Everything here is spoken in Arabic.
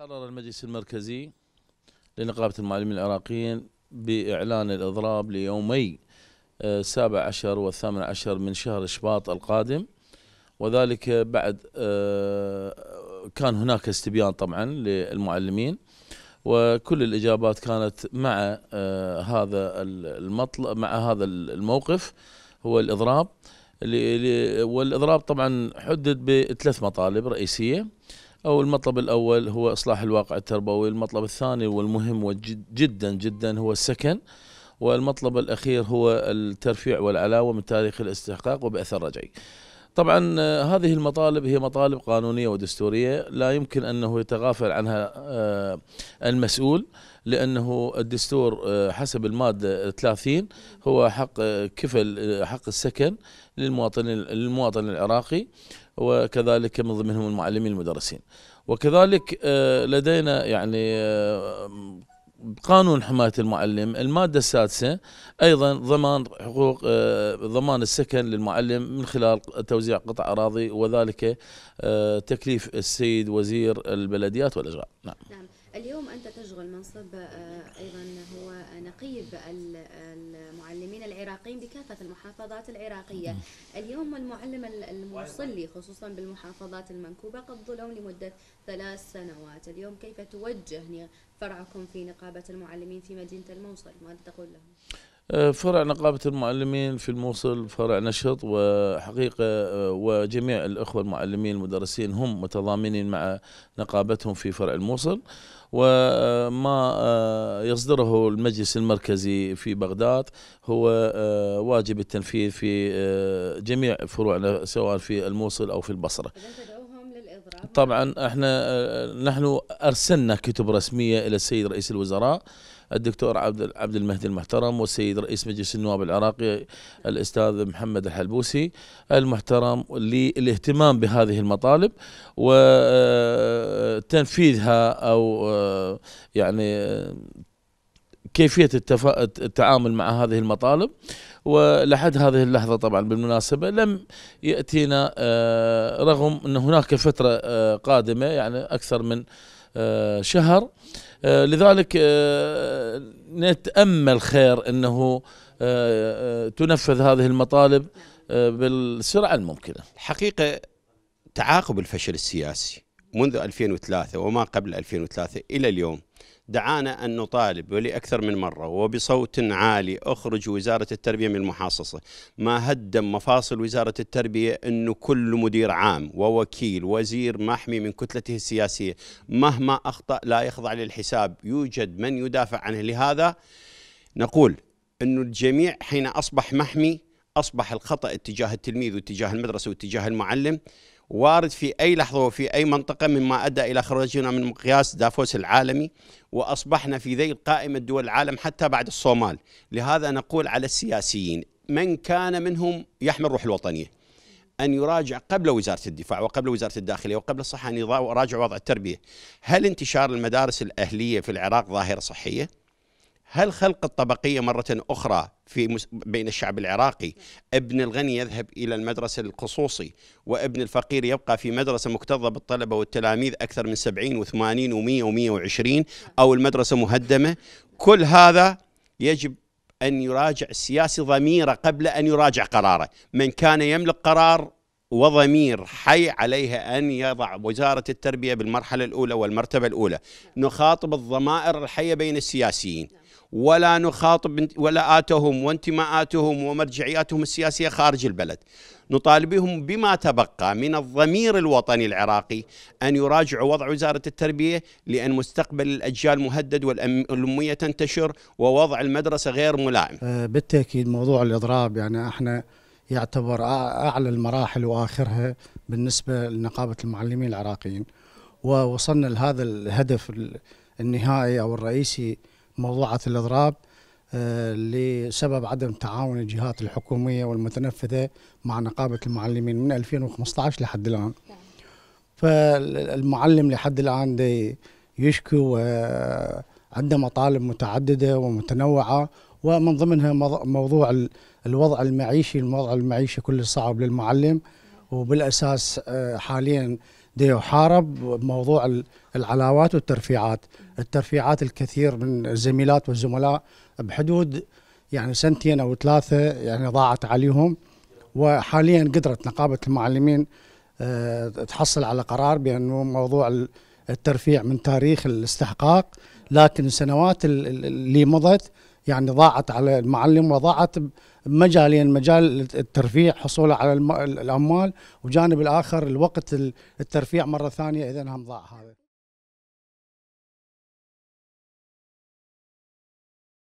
قرر المجلس المركزي لنقابة المعلمين العراقيين بإعلان الإضراب ليومي آه، السابع عشر والثامن عشر من شهر شباط القادم وذلك بعد آه، كان هناك استبيان طبعا للمعلمين وكل الإجابات كانت مع آه، هذا المطلب مع هذا الموقف هو الإضراب والإضراب طبعا حدد بثلاث مطالب رئيسية أو المطلب الأول هو إصلاح الواقع التربوي المطلب الثاني والمهم جدا جدا هو السكن والمطلب الأخير هو الترفيع والعلاوة من تاريخ الاستحقاق وبأثر رجعي طبعا آه، هذه المطالب هي مطالب قانونية ودستورية لا يمكن أنه يتغافل عنها آه، المسؤول لأنه الدستور آه، حسب المادة 30 هو حق كفل حق السكن للمواطن للمواطن العراقي وكذلك من ضمنهم المعلمين المدرسين وكذلك آه، لدينا يعني آه، قانون حماية المعلم المادة السادسة أيضا ضمان حقوق آه، ضمان السكن للمعلم من خلال توزيع قطع أراضي وذلك تكليف السيد وزير البلديات والإجراء نعم. نعم اليوم أنت تشغل منصب أيضا هو ترقيب المعلمين العراقيين بكافة المحافظات العراقية اليوم المعلم الموصلي خصوصا بالمحافظات المنكوبة قد ظلم لمدة ثلاث سنوات اليوم كيف توجه فرعكم في نقابة المعلمين في مدينة الموصل ماذا تقول لهم؟ فرع نقابة المعلمين في الموصل فرع نشط وحقيقة آه، وجميع الأخوة المعلمين المدرسين هم متضامنين مع نقابتهم في فرع الموصل وما آه، يصدره المجلس المركزي في بغداد هو آه، واجب التنفيذ في جميع فروعنا سواء في الموصل أو في البصرة طبعا احنا آه، نحن ارسلنا كتب رسميه الى السيد رئيس الوزراء الدكتور عبد عبد المهدي المحترم والسيد رئيس مجلس النواب العراقي الاستاذ محمد الحلبوسي المحترم للاهتمام بهذه المطالب وتنفيذها آه، او آه، يعني كيفية التفا... التعامل مع هذه المطالب ولحد هذه اللحظة طبعا بالمناسبة لم يأتينا آه، رغم أن هناك فترة آه، قادمة يعني أكثر من آه، شهر لذلك نتأمل خير أنه تنفذ هذه المطالب بالسرعة الممكنة حقيقة تعاقب الفشل السياسي منذ 2003 وما قبل 2003 إلى اليوم دعانا أن نطالب ولأكثر من مرة وبصوت عالي أخرج وزارة التربية من المحاصصة ما هدم مفاصل وزارة التربية أنه كل مدير عام ووكيل وزير محمي من كتلته السياسية مهما أخطأ لا يخضع للحساب يوجد من يدافع عنه لهذا نقول أن الجميع حين أصبح محمي أصبح الخطأ اتجاه التلميذ واتجاه المدرسة واتجاه المعلم وارد في أي لحظة وفي أي منطقة مما أدى إلى خروجنا من مقياس دافوس العالمي وأصبحنا في ذيل قائمة دول العالم حتى بعد الصومال لهذا نقول على السياسيين من كان منهم يحمل روح الوطنية أن يراجع قبل وزارة الدفاع وقبل وزارة الداخلية وقبل الصحة أن يراجع وضع التربية هل انتشار المدارس الأهلية في العراق ظاهرة صحية؟ هل خلق الطبقية مرة أخرى في مس... بين الشعب العراقي ابن الغني يذهب إلى المدرسة الخصوصي وابن الفقير يبقى في مدرسة مكتظة بالطلبة والتلاميذ أكثر من 70 و80 و100 و120 أو المدرسة مهدمة كل هذا يجب أن يراجع السياسي ضميره قبل أن يراجع قراره من كان يملك قرار وضمير حي عليها أن يضع وزارة التربية بالمرحلة الأولى والمرتبة الأولى نخاطب الضمائر الحية بين السياسيين ولا نخاطب ولاءاتهم وانتماءاتهم ومرجعياتهم السياسيه خارج البلد. نطالبهم بما تبقى من الضمير الوطني العراقي ان يراجعوا وضع وزاره التربيه لان مستقبل الاجيال مهدد والاميه تنتشر ووضع المدرسه غير ملائم. أه، بالتاكيد موضوع الاضراب يعني احنا يعتبر اعلى المراحل واخرها بالنسبه لنقابه المعلمين العراقيين. ووصلنا لهذا الهدف النهائي او الرئيسي موضوعات الإضراب آه، لسبب عدم تعاون الجهات الحكومية والمتنفذة مع نقابة المعلمين من 2015 لحد الآن فالمعلم لحد الآن دي يشكو وعنده آه، مطالب متعددة ومتنوعة ومن ضمنها موضوع الوضع المعيشي الوضع المعيشي كل صعب للمعلم وبالأساس آه، حاليا دي يحارب موضوع العلاوات والترفيعات الترفيعات الكثير من الزميلات والزملاء بحدود يعني سنتين أو ثلاثة يعني ضاعت عليهم وحاليا قدرت نقابة المعلمين آه، تحصل على قرار بأنه موضوع الترفيع من تاريخ الاستحقاق لكن السنوات اللي مضت يعني ضاعت على المعلم وضاعت مجالين مجال الترفيع حصوله على الاموال وجانب الاخر الوقت الترفيع مره ثانيه اذا هم ضاع هذا